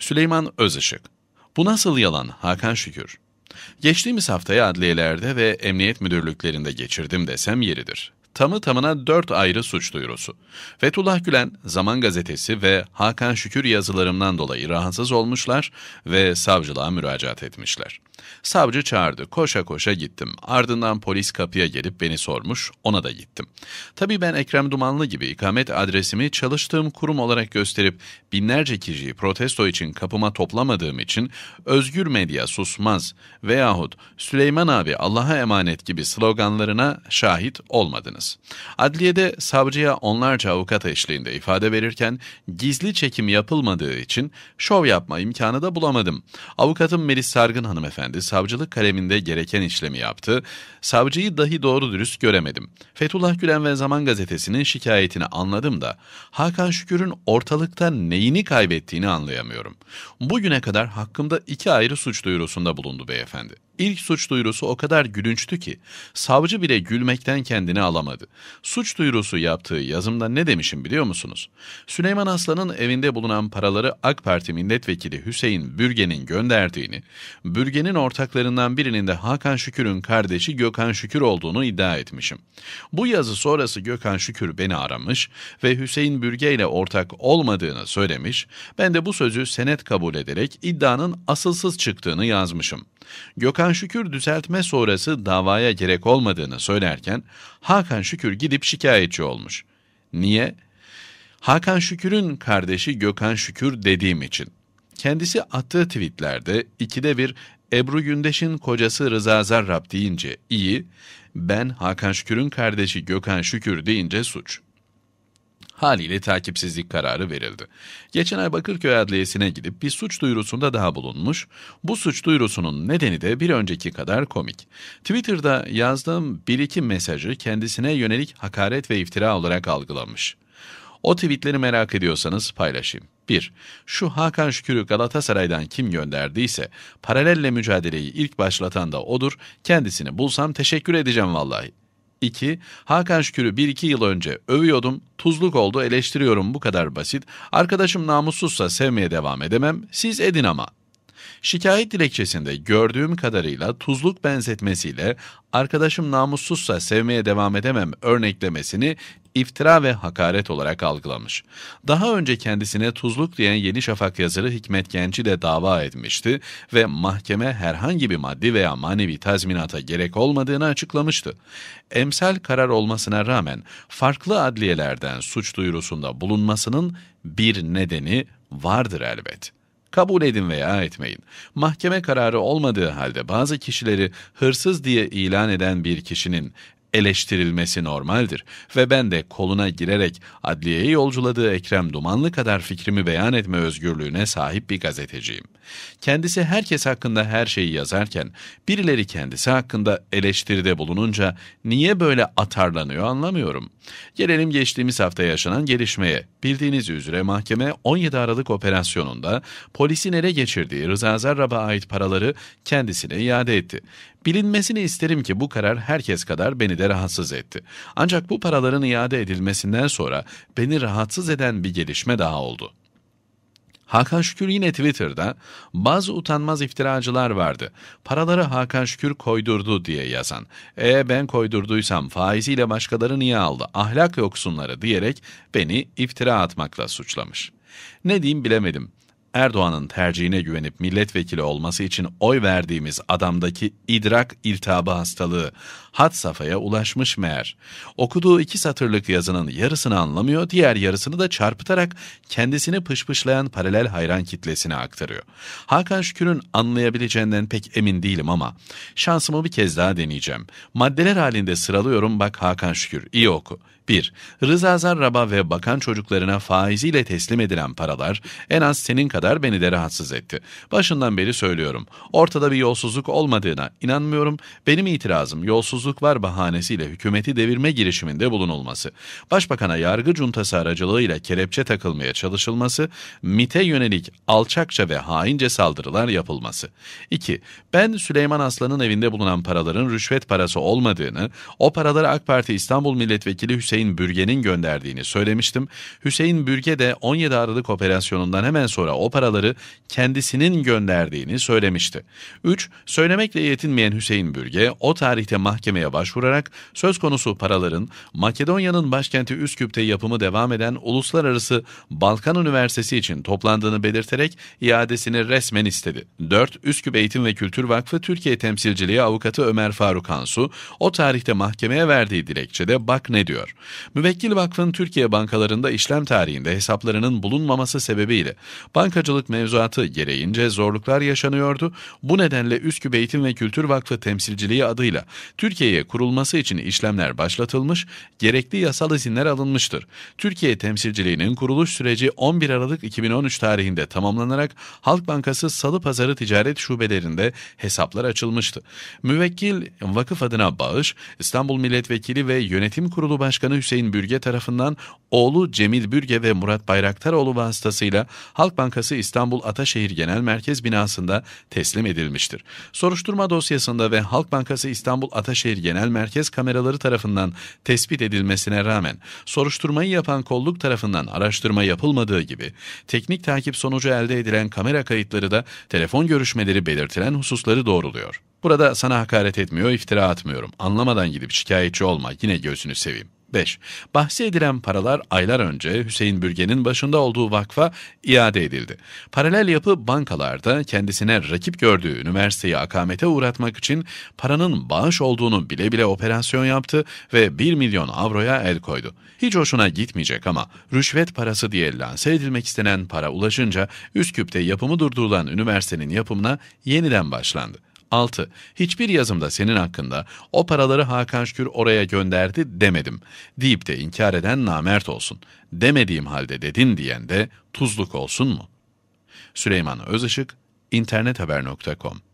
Süleyman Özışık. Bu nasıl yalan Hakan Şükür? Geçtiğimiz haftayı adliyelerde ve emniyet müdürlüklerinde geçirdim desem yeridir tamı tamına dört ayrı suç duyurusu. Fethullah Gülen, Zaman Gazetesi ve Hakan Şükür yazılarımdan dolayı rahatsız olmuşlar ve savcılığa müracaat etmişler. Savcı çağırdı, koşa koşa gittim. Ardından polis kapıya gelip beni sormuş, ona da gittim. Tabii ben Ekrem Dumanlı gibi ikamet adresimi çalıştığım kurum olarak gösterip binlerce kişiyi protesto için kapıma toplamadığım için özgür medya susmaz veyahut Süleyman abi Allah'a emanet gibi sloganlarına şahit olmadınız. Adliyede savcıya onlarca avukat eşliğinde ifade verirken gizli çekim yapılmadığı için şov yapma imkanı da bulamadım. Avukatım Melis Sargın hanımefendi savcılık kaleminde gereken işlemi yaptı. Savcıyı dahi doğru dürüst göremedim. Fethullah Gülen ve Zaman Gazetesi'nin şikayetini anladım da Hakan Şükür'ün ortalıkta neyini kaybettiğini anlayamıyorum. Bugüne kadar hakkımda iki ayrı suç duyurusunda bulundu beyefendi. İlk suç duyurusu o kadar gülünçtü ki savcı bile gülmekten kendini alamadı. Suç duyurusu yaptığı yazımda ne demişim biliyor musunuz? Süleyman Aslan'ın evinde bulunan paraları AK Parti milletvekili Hüseyin Bürgen'in gönderdiğini, Bürgen'in ortaklarından birinin de Hakan Şükür'ün kardeşi Gökhan Şükür olduğunu iddia etmişim. Bu yazı sonrası Gökhan Şükür beni aramış ve Hüseyin Bürge ile ortak olmadığını söylemiş. Ben de bu sözü senet kabul ederek iddianın asılsız çıktığını yazmışım. Gökhan Şükür düzeltme sonrası davaya gerek olmadığını söylerken Hakan Şükür gidip şikayetçi olmuş. Niye? Hakan Şükür'ün kardeşi Gökhan Şükür dediğim için. Kendisi attığı tweetlerde ikide bir Ebru Gündeş'in kocası Rıza Zarrab deyince iyi, ben Hakan Şükür'ün kardeşi Gökhan Şükür deyince suç.'' Haliyle takipsizlik kararı verildi. Geçen ay Bakırköy Adliyesi'ne gidip bir suç duyurusunda daha bulunmuş. Bu suç duyurusunun nedeni de bir önceki kadar komik. Twitter'da yazdığım bir iki mesajı kendisine yönelik hakaret ve iftira olarak algılamış. O tweetleri merak ediyorsanız paylaşayım. 1. Şu Hakan Şükür'ü Galatasaray'dan kim gönderdiyse paralelle mücadeleyi ilk başlatan da odur. Kendisini bulsam teşekkür edeceğim vallahi. 2. Hakan Şükür'ü 1-2 yıl önce övüyordum, tuzluk oldu eleştiriyorum bu kadar basit. Arkadaşım namussuzsa sevmeye devam edemem, siz edin ama Şikayet dilekçesinde gördüğüm kadarıyla tuzluk benzetmesiyle arkadaşım namussuzsa sevmeye devam edemem örneklemesini iftira ve hakaret olarak algılamış. Daha önce kendisine tuzluk diyen Yeni Şafak yazarı Hikmet Genci de dava etmişti ve mahkeme herhangi bir maddi veya manevi tazminata gerek olmadığını açıklamıştı. Emsal karar olmasına rağmen farklı adliyelerden suç duyurusunda bulunmasının bir nedeni vardır elbet.'' Kabul edin veya etmeyin. Mahkeme kararı olmadığı halde bazı kişileri hırsız diye ilan eden bir kişinin eleştirilmesi normaldir ve ben de koluna girerek adliyeye yolculadığı Ekrem Dumanlı kadar fikrimi beyan etme özgürlüğüne sahip bir gazeteciyim. Kendisi herkes hakkında her şeyi yazarken birileri kendisi hakkında eleştiride bulununca niye böyle atarlanıyor anlamıyorum. Gelelim geçtiğimiz hafta yaşanan gelişmeye. Bildiğiniz üzere mahkeme 17 Aralık operasyonunda polisin ele geçirdiği Rıza Zarrab'a ait paraları kendisine iade etti. Bilinmesini isterim ki bu karar herkes kadar beni de rahatsız etti. Ancak bu paraların iade edilmesinden sonra beni rahatsız eden bir gelişme daha oldu. Hakan Şükür yine Twitter'da bazı utanmaz iftiracılar vardı. Paraları Hakan Şükür koydurdu diye yazan. E ben koydurduysam faiziyle başkaları niye aldı ahlak yoksunları diyerek beni iftira atmakla suçlamış. Ne diyeyim bilemedim. Erdoğan'ın tercihine güvenip milletvekili olması için oy verdiğimiz adamdaki idrak iltihabı hastalığı hat safhaya ulaşmış meğer. Okuduğu iki satırlık yazının yarısını anlamıyor, diğer yarısını da çarpıtarak kendisini pışpışlayan paralel hayran kitlesine aktarıyor. Hakan Şükür'ün anlayabileceğinden pek emin değilim ama şansımı bir kez daha deneyeceğim. Maddeler halinde sıralıyorum bak Hakan Şükür iyi oku. 1. Rıza Zarrab'a ve bakan çocuklarına faiziyle teslim edilen paralar en az senin kadar beni de rahatsız etti. Başından beri söylüyorum. Ortada bir yolsuzluk olmadığına inanmıyorum. Benim itirazım yolsuzluk var bahanesiyle hükümeti devirme girişiminde bulunulması. Başbakana yargı cuntası aracılığıyla kelepçe takılmaya çalışılması, MIT'e yönelik alçakça ve haince saldırılar yapılması. 2. Ben Süleyman Aslan'ın evinde bulunan paraların rüşvet parası olmadığını, o paraları AK Parti İstanbul Milletvekili Hüseyin Hüseyin Bürge'nin gönderdiğini söylemiştim. Hüseyin Bürge de 17 Aralık operasyonundan hemen sonra o paraları kendisinin gönderdiğini söylemişti. 3. Söylemekle yetinmeyen Hüseyin Bürge o tarihte mahkemeye başvurarak söz konusu paraların Makedonya'nın başkenti Üsküp'te yapımı devam eden Uluslararası Balkan Üniversitesi için toplandığını belirterek iadesini resmen istedi. 4. Üsküp Eğitim ve Kültür Vakfı Türkiye Temsilciliği Avukatı Ömer Faruk Hansu o tarihte mahkemeye verdiği dilekçede bak ne diyor. Müvekkil Vakfı'nın Türkiye bankalarında işlem tarihinde hesaplarının bulunmaması sebebiyle bankacılık mevzuatı gereğince zorluklar yaşanıyordu. Bu nedenle Üsküp Eğitim ve Kültür Vakfı temsilciliği adıyla Türkiye'ye kurulması için işlemler başlatılmış, gerekli yasal izinler alınmıştır. Türkiye temsilciliğinin kuruluş süreci 11 Aralık 2013 tarihinde tamamlanarak Halk Bankası Salı Pazarı Ticaret Şubelerinde hesaplar açılmıştı. Müvekkil vakıf adına bağış, İstanbul Milletvekili ve Yönetim Kurulu Başkanı Başkanı Hüseyin Bürge tarafından oğlu Cemil Bürge ve Murat Bayraktaroğlu vasıtasıyla Halk Bankası İstanbul Ataşehir Genel Merkez binasında teslim edilmiştir. Soruşturma dosyasında ve Halk Bankası İstanbul Ataşehir Genel Merkez kameraları tarafından tespit edilmesine rağmen soruşturmayı yapan kolluk tarafından araştırma yapılmadığı gibi teknik takip sonucu elde edilen kamera kayıtları da telefon görüşmeleri belirtilen hususları doğruluyor. Burada sana hakaret etmiyor, iftira atmıyorum. Anlamadan gidip şikayetçi olma, yine gözünü seveyim. 5. edilen paralar aylar önce Hüseyin Bürgen'in başında olduğu vakfa iade edildi. Paralel yapı bankalarda kendisine rakip gördüğü üniversiteyi akamete uğratmak için paranın bağış olduğunu bile bile operasyon yaptı ve 1 milyon avroya el koydu. Hiç hoşuna gitmeyecek ama rüşvet parası diye lanse edilmek istenen para ulaşınca Üsküp'te yapımı durdurulan üniversitenin yapımına yeniden başlandı. 6. Hiçbir yazımda senin hakkında o paraları Hakan Şükür oraya gönderdi demedim deyip de inkar eden namert olsun. Demediğim halde dedin diyen de tuzluk olsun mu? Süleyman Özışık, internethaber.com